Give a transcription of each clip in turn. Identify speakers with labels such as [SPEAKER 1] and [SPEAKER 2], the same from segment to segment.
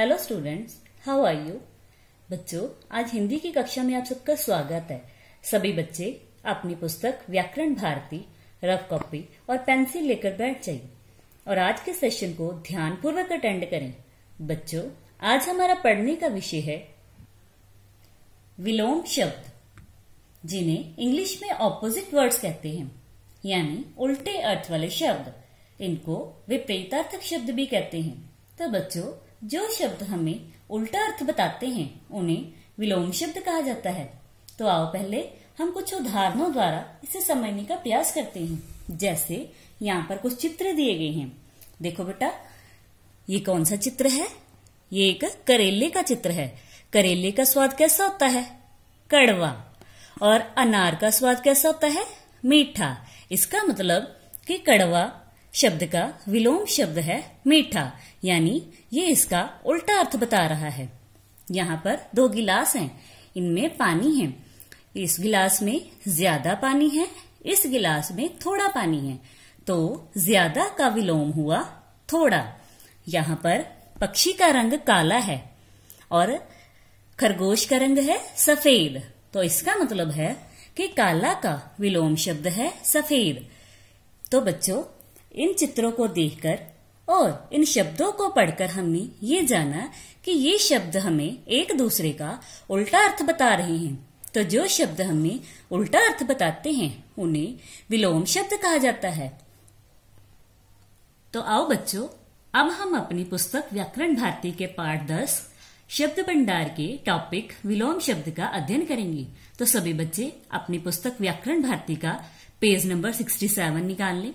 [SPEAKER 1] hello students how are you बच्चों आज हिंदी की कक्षा में आप सबका स्वागत है सभी बच्चे अपनी पुस्तक व्याकरण भारती रफ कॉपी और पेंसिल लेकर बैठ जाइए और आज के सेशन को ध्यानपूर्वक अटेंड करें बच्चों आज हमारा पढ़ने का विषय है विलोम शब्द जिन्हें इंग्लिश में ऑपोजिट वर्ड्स कहते हैं यानी उल्टे अर्थ वाले शब्द इनको विपरीतार्थक शब्द भी कहते हैं तो बच्चों जो शब्द हमें उल्टा अर्थ बताते हैं उन्हें विलोम शब्द कहा जाता है तो आओ पहले हम कुछ उदाहरणों द्वारा इसे समझने का प्रयास करते हैं जैसे यहाँ पर कुछ चित्र दिए गए हैं देखो बेटा ये कौन सा चित्र है ये एक करेले का चित्र है करेले का स्वाद कैसा होता है कड़वा और अनार का स्वाद कैसा होता है मीठा इसका मतलब कि कड़वा शब्द का विलोम शब्द है मीठा यानी ये इसका उल्टा अर्थ बता रहा है यहाँ पर दो गिलास हैं इनमें पानी है इस गिलास में ज्यादा पानी है इस गिलास में थोड़ा पानी है तो ज्यादा का विलोम हुआ थोड़ा यहाँ पर पक्षी का रंग काला है और खरगोश का रंग है सफेद तो इसका मतलब है कि काला का विलोम शब्द है सफेद तो बच्चों इन चित्रों को देखकर और इन शब्दों को पढ़कर हमने ये जाना कि ये शब्द हमें एक दूसरे का उल्टा अर्थ बता रहे हैं तो जो शब्द हमें उल्टा अर्थ बताते हैं उन्हें विलोम शब्द कहा जाता है तो आओ बच्चों अब हम अपनी पुस्तक व्याकरण भारती के पाठ दस शब्द भंडार के टॉपिक विलोम शब्द का अध्ययन करेंगे तो सभी बच्चे अपनी पुस्तक व्याकरण भारती का पेज नंबर सिक्सटी निकाल लें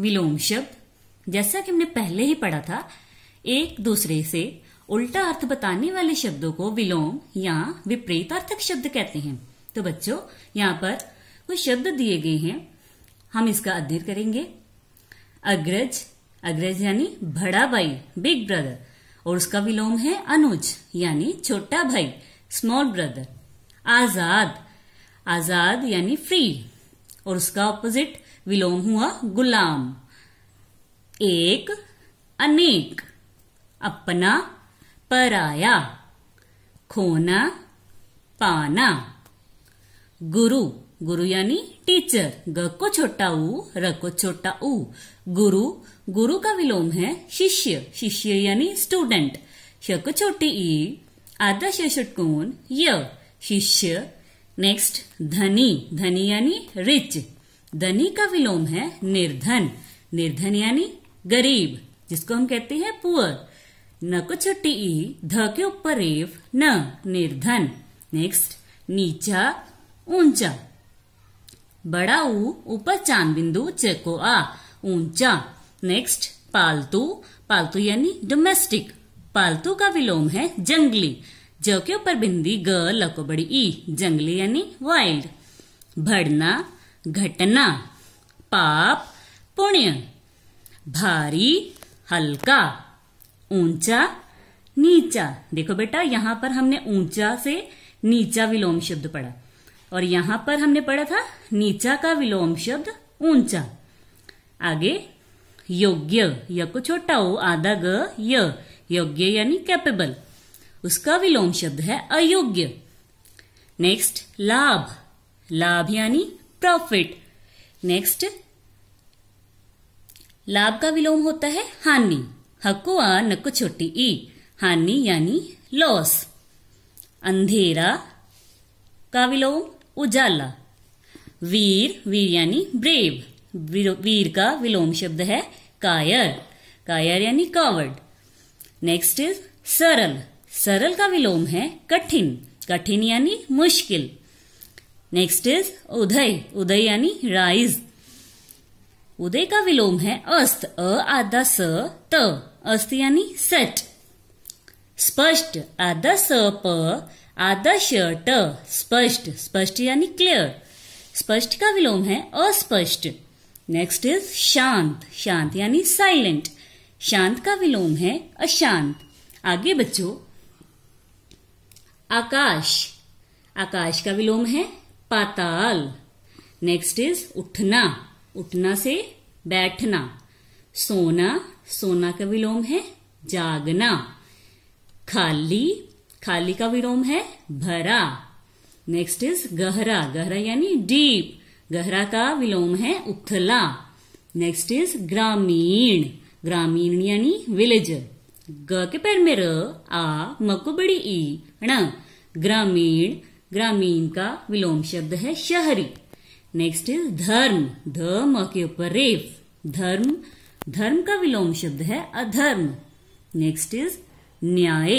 [SPEAKER 1] विलोम शब्द जैसा कि हमने पहले ही पढ़ा था एक दूसरे से उल्टा अर्थ बताने वाले शब्दों को विलोम या विपरीत अर्थक शब्द कहते हैं तो बच्चों यहाँ पर कुछ शब्द दिए गए हैं हम इसका अध्ययन करेंगे अग्रज अग्रज यानी बड़ा भाई बिग ब्रदर और उसका विलोम है अनुज यानी छोटा भाई स्मॉल ब्रदर आजाद आजाद यानी फ्री और उसका ऑपोजिट विलोम हुआ गुलाम एक अनेक अपना पराया खोना पाना गुरु गुरु यानी टीचर ग को छोटा ऊ र को छोटा ऊ गुरु गुरु का विलोम है शिष्य शिष्य यानी स्टूडेंट श को छोटी ई आदर्श श य शिष्य नेक्स्ट धनी धनी यानी रिच धनी का विलोम है निर्धन निर्धन यानी गरीब जिसको हम कहते हैं पुअर न को छोटी ई ध के ऊपर रेव न निर्धन नेक्स्ट नीचा ऊंचा बड़ा ऊ ऊपर चांद बिंदु चेको आ ऊंचा नेक्स्ट पालतू पालतू यानी डोमेस्टिक पालतू का विलोम है जंगली ज के ऊपर बिंदी ग ल को बड़ी ई जंगली यानी वाइल्ड भरना घटना पाप पुण्य भारी हल्का ऊंचा नीचा देखो बेटा यहां पर हमने ऊंचा से नीचा विलोम शब्द पढ़ा और यहां पर हमने पढ़ा था नीचा का विलोम शब्द ऊंचा आगे योग्य य को छोटा हो आधा ग योग्य यानी कैपेबल उसका विलोम शब्द है अयोग्य नेक्स्ट लाभ लाभ यानी प्रॉफिट नेक्स्ट लाभ का विलोम होता है हानि हको आ नको छोटी ई हानि यानी लॉस अंधेरा का विलोम उजाला वीर वीर यानी ब्रेव वीर का विलोम शब्द है कायर कायर यानी कावर्ड नेक्स्ट इज सरल सरल का विलोम है कठिन कठिन यानी मुश्किल नेक्स्ट इज उदय उदय यानी राइज उदय का विलोम है अस्त अ आधा स त अस्त यानी सेट स्पष्ट आधा स प आदा श ट स्पष्ट स्पष्ट यानी क्लियर स्पष्ट का विलोम है अस्पष्ट नेक्स्ट इज शांत शांत यानी साइलेंट शांत का विलोम है अशांत आगे बच्चों आकाश आकाश का विलोम है पाताल नेक्स्ट इज उठना उठना से बैठना सोना सोना का विलोम है जागना खाली खाली का विलोम है भरा नेक्स्ट इज गहरा गहरा यानी डीप गहरा का विलोम है उथला नेक्स्ट इज ग्रामीण ग्रामीण यानी विलेज ग के पैर में र आ म को बड़ी ई ण ग्रामीण ग्रामीण का विलोम शब्द है शहरी नेक्स्ट इज धर्म ध म के ऊपर रेफ धर्म धर्म का विलोम शब्द है अधर्म नेक्स्ट इज न्याय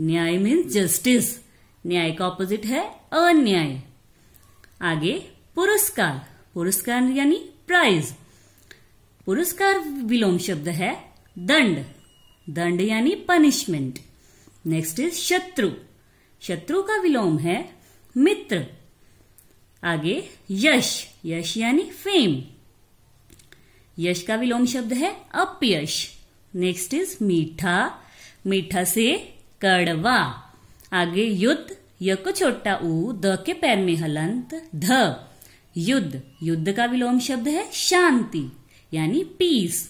[SPEAKER 1] न्याय मीन्स जस्टिस न्याय का ऑपोजिट है अन्याय आगे पुरस्कार पुरस्कार यानी प्राइज पुरस्कार विलोम शब्द है दंड दंड यानी पनिशमेंट नेक्स्ट इज शत्रु शत्रु का विलोम है मित्र आगे यश यश यानी फेम यश का विलोम शब्द है अपयश नेक्स्ट इज मीठा मीठा से कड़वा आगे युद्ध य को छोटा ऊ द के पैर में हलंत ध युद्ध युद्ध का विलोम शब्द है शांति यानी पीस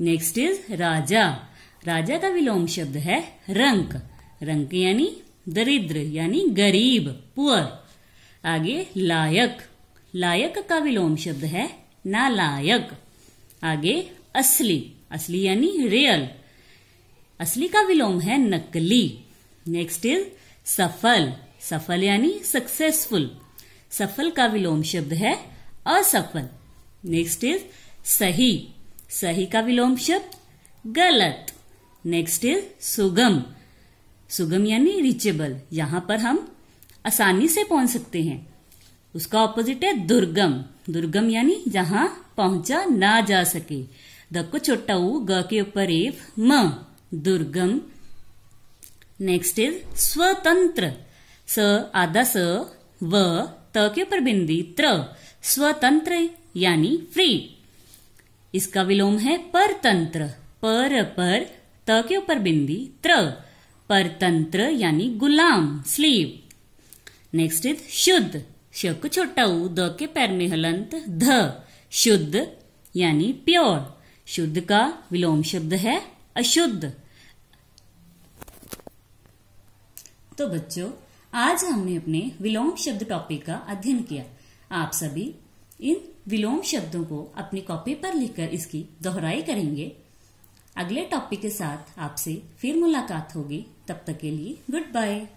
[SPEAKER 1] नेक्स्ट इज राजा राजा का विलोम शब्द है रंक रंक यानी दरिद्र यानी गरीब पुअर आगे लायक लायक का विलोम शब्द है नालायक आगे असली असली यानी रियल असली का विलोम है नकली नेक्स्ट इज सफल सफल यानी सक्सेसफुल सफल का विलोम शब्द है असफल नेक्स्ट इज सही सही का विलोम शब्द गलत नेक्स्ट इज सुगम सुगम यानी रीचेबल यहां पर हम आसानी से पहुंच सकते हैं उसका ऑपोजिट है दुर्गम दुर्गम यानी जहां पहुंचा ना जा सके द को छोटा ऊ ग के ऊपर एफ म दुर्गम नेक्स्ट इज स्वतंत्र स आधा स व त के ऊपर बिंदी त्र स्वतंत्र यानी फ्री इसका विलोम है परतंत्र पर पर त के ऊपर बिंदी त्र परतंत्र यानी गुलाम स्लीव नेक्स्ट इज शुद्ध शक छोटा ऊ द के पैर में हलंत ध शुद्ध यानी प्योर शुद्ध का विलोम शब्द है अशुद्ध तो बच्चों आज हमने अपने विलोम शब्द टॉपिक का अध्ययन किया आप सभी इन विलोम शब्दों को अपनी कॉपी पर लिखकर इसकी दोहराई करेंगे अगले टॉपिक के साथ आपसे फिर मुलाकात होगी तब तक के लिए गुड बाय